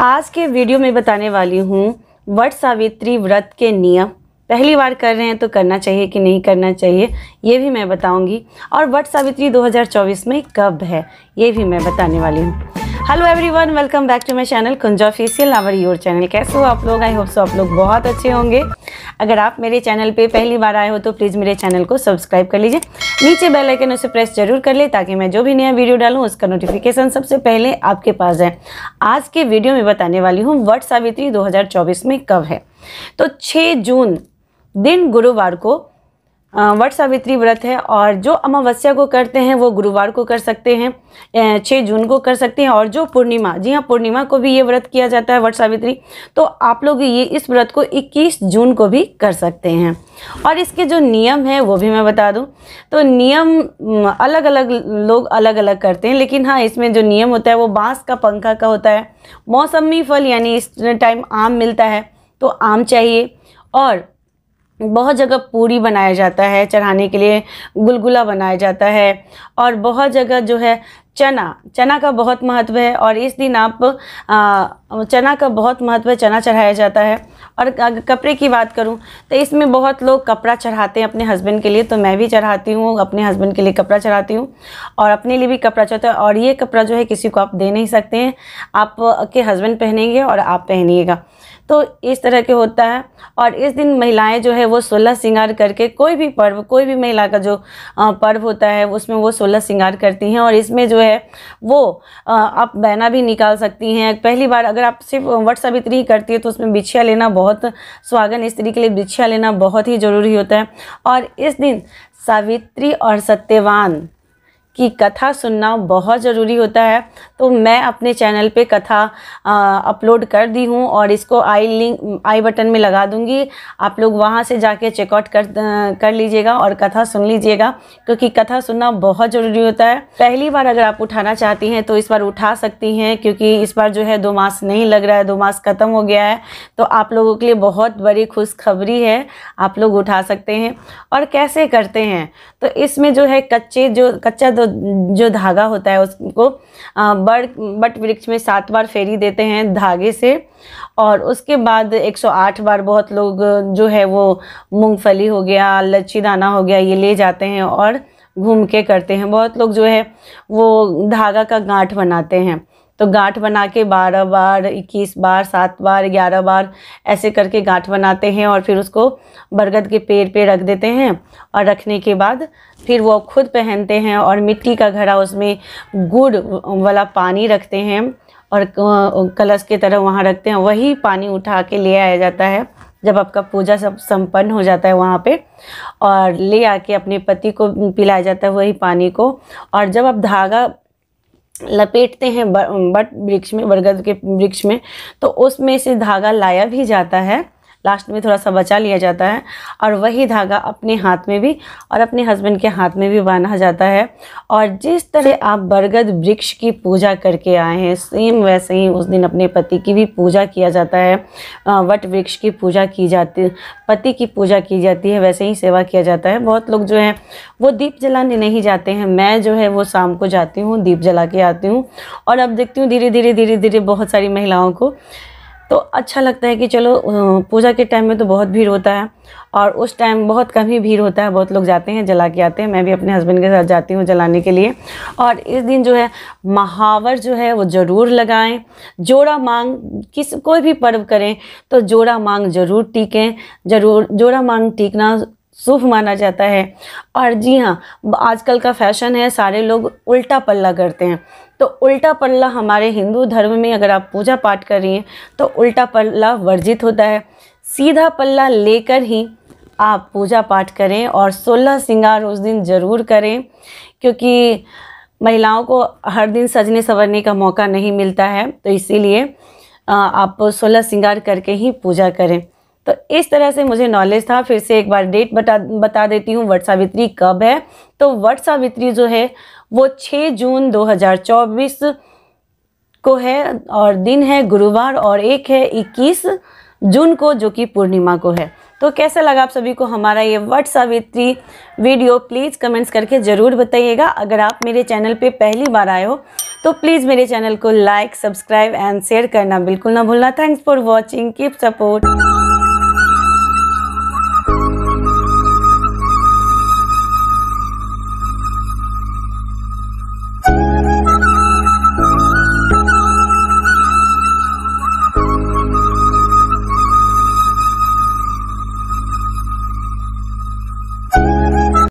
आज के वीडियो में बताने वाली हूँ वट सावित्री व्रत के नियम पहली बार कर रहे हैं तो करना चाहिए कि नहीं करना चाहिए ये भी मैं बताऊंगी और वट सावित्री 2024 में कब है ये भी मैं बताने वाली हूँ hello everyone welcome back to my channel Kunja official our your channel कैसे हो आप लोग आई होप सो आप लोग बहुत अच्छे होंगे अगर आप मेरे चैनल पे पहली बार आए हो तो प्लीज़ मेरे चैनल को सब्सक्राइब कर लीजिए नीचे बेल आइकन उसे प्रेस जरूर कर ले ताकि मैं जो भी नया वीडियो डालूँ उसका नोटिफिकेशन सबसे पहले आपके पास जाए आज के वीडियो में बताने वाली हूँ वट सावित्री दो में कब है तो छः जून दिन गुरुवार को वट सावित्री व्रत है और जो अमावस्या को करते हैं वो गुरुवार को कर सकते हैं छः जून को कर सकते हैं और जो पूर्णिमा जी हाँ पूर्णिमा को भी ये व्रत किया जाता है वट सावित्री तो आप लोग ये इस व्रत को 21 जून को भी कर सकते हैं और इसके जो नियम है वो भी मैं बता दूं तो नियम अलग अलग लोग अलग अलग करते हैं लेकिन हाँ इसमें जो नियम होता है वो बाँस का पंखा का होता है मौसमी फल यानी इस टाइम आम मिलता है तो आम चाहिए और बहुत जगह पूरी बनाया जाता है चढ़ाने के लिए गुलगुला बनाया जाता है और बहुत जगह जो है चना चना का बहुत महत्व है और इस दिन आप आ, चना का बहुत महत्व है चना चढ़ाया जाता है और कपड़े की बात करूं तो इसमें बहुत लोग कपड़ा चढ़ाते हैं अपने हस्बैंड के लिए तो मैं भी चढ़ाती हूँ अपने हस्बैंड के लिए कपड़ा चढ़ाती हूँ और अपने लिए भी कपड़ा चढ़ाता है और ये कपड़ा जो है किसी को आप दे नहीं सकते हैं आपके हस्बैंड पहनेंगे और आप पहनिएगा तो इस तरह के होता है और इस दिन महिलाएं जो है वो सोलह श्रृंगार करके कोई भी पर्व कोई भी महिला का जो पर्व होता है उसमें वो सोलह श्रृंगार करती हैं और इसमें जो है वो आप बहना भी निकाल सकती हैं पहली बार अगर आप सिर्फ वट सावित्री ही करती है तो उसमें बिछिया लेना बहुत स्वागन स्त्री के लिए बिछिया लेना बहुत ही ज़रूरी होता है और इस दिन सावित्री और सत्यवान कि कथा सुनना बहुत ज़रूरी होता है तो मैं अपने चैनल पे कथा अपलोड कर दी हूँ और इसको आई लिंक आई बटन में लगा दूँगी आप लोग वहाँ से जाके चेकआउट कर कर लीजिएगा और कथा सुन लीजिएगा क्योंकि कथा सुनना बहुत ज़रूरी होता है पहली बार अगर आप उठाना चाहती हैं तो इस बार उठा सकती हैं क्योंकि इस बार जो है दो मास नहीं लग रहा है दो मास ख़त्म हो गया है तो आप लोगों के लिए बहुत बड़ी खुशखबरी है आप लोग उठा सकते हैं और कैसे करते हैं तो इसमें जो है कच्चे जो कच्चा दूध जो धागा होता है उसको बड़ बट वृक्ष में सात बार फेरी देते हैं धागे से और उसके बाद 108 बार बहुत लोग जो है वो मूंगफली हो गया लच्छी दाना हो गया ये ले जाते हैं और घूम के करते हैं बहुत लोग जो है वो धागा का गांठ बनाते हैं तो गांठ बना के बारह बार इक्कीस बार सात बार ग्यारह बार ऐसे करके गांठ बनाते हैं और फिर उसको बरगद के पेड़ पे रख देते हैं और रखने के बाद फिर वो खुद पहनते हैं और मिट्टी का घड़ा उसमें गुड़ वाला पानी रखते हैं और कलश के तरह वहाँ रखते हैं वही पानी उठा के ले आया जाता है जब आपका पूजा सब संपन्न हो जाता है वहाँ पे और ले आके अपने पति को पिलाया जाता है वही पानी को और जब आप धागा लपेटते हैं बट वृक्ष में बरगद के वृक्ष में तो उसमें से धागा लाया भी जाता है लास्ट में थोड़ा सा बचा लिया जाता है और वही धागा अपने हाथ में भी और अपने हस्बैंड के हाथ में भी बांधा जाता है और जिस तरह आप बरगद वृक्ष की पूजा करके आए हैं सेम वैसे ही उस दिन अपने पति की भी पूजा किया जाता है वट वृक्ष की पूजा की जाती पति की पूजा की जाती है वैसे ही सेवा किया जाता है बहुत लोग जो है वो दीप जलाने नहीं जाते हैं मैं जो है वो शाम को जाती हूँ दीप जला के आती हूँ और अब देखती हूँ धीरे धीरे धीरे धीरे बहुत सारी महिलाओं को तो अच्छा लगता है कि चलो पूजा के टाइम में तो बहुत भीड़ होता है और उस टाइम बहुत कम ही भीड़ होता है बहुत लोग जाते हैं जला के आते हैं मैं भी अपने हस्बैंड के साथ जाती हूँ जलाने के लिए और इस दिन जो है महावर जो है वो ज़रूर लगाएं जोड़ा मांग किस कोई भी पर्व करें तो जोड़ा मांग ज़रूर टीकें जरूर जोड़ा मांग टीकना शुभ माना जाता है और जी हाँ आजकल का फैशन है सारे लोग उल्टा पल्ला करते हैं तो उल्टा पल्ला हमारे हिंदू धर्म में अगर आप पूजा पाठ कर रही हैं तो उल्टा पल्ला वर्जित होता है सीधा पल्ला लेकर ही आप पूजा पाठ करें और सोलह श्रृंगार उस दिन ज़रूर करें क्योंकि महिलाओं को हर दिन सजने संवरने का मौका नहीं मिलता है तो इसीलिए आप सोलह श्रृंगार करके ही पूजा करें तो इस तरह से मुझे नॉलेज था फिर से एक बार डेट बता बता देती हूँ वट सावित्री कब है तो वट सावित्री जो है वो 6 जून 2024 को है और दिन है गुरुवार और एक है 21 जून को जो कि पूर्णिमा को है तो कैसा लगा आप सभी को हमारा ये Vat Savitri video please comments करके ज़रूर बताइएगा अगर आप मेरे चैनल पे पहली बार आए हो तो प्लीज़ मेरे चैनल को लाइक सब्सक्राइब एंड शेयर करना बिल्कुल ना भूलना thanks for watching keep support